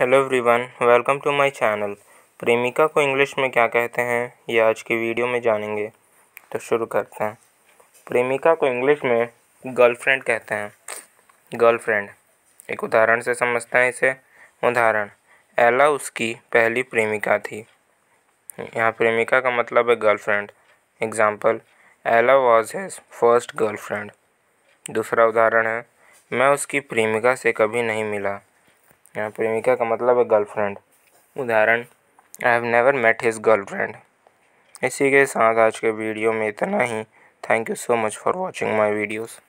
hello everyone welcome to my channel प्रेमिका को English में क्या कहते हैं ये आज की वीडियो में जानेंगे तो शुरू करते हैं प्रेमिका को इंग्लिश में गर्लफ्रेंड कहते हैं गर्लफ्रेंड एक उदाहरण से समझते हैं इसे उदाहरण एला उसकी पहली प्रेमिका थी यहाँ प्रेमिका का मतलब है girlfriend example Ella was his first girlfriend दूसरा उदाहरण है मैं उसकी प्रेमिका से कभी नहीं मिला यहाँ प्रेमिका का मतलब है गर्लफ्रेंड उदाहरण I have never met his girlfriend इसी के साथ आज के वीडियो में इतना ही thank you so much for watching my videos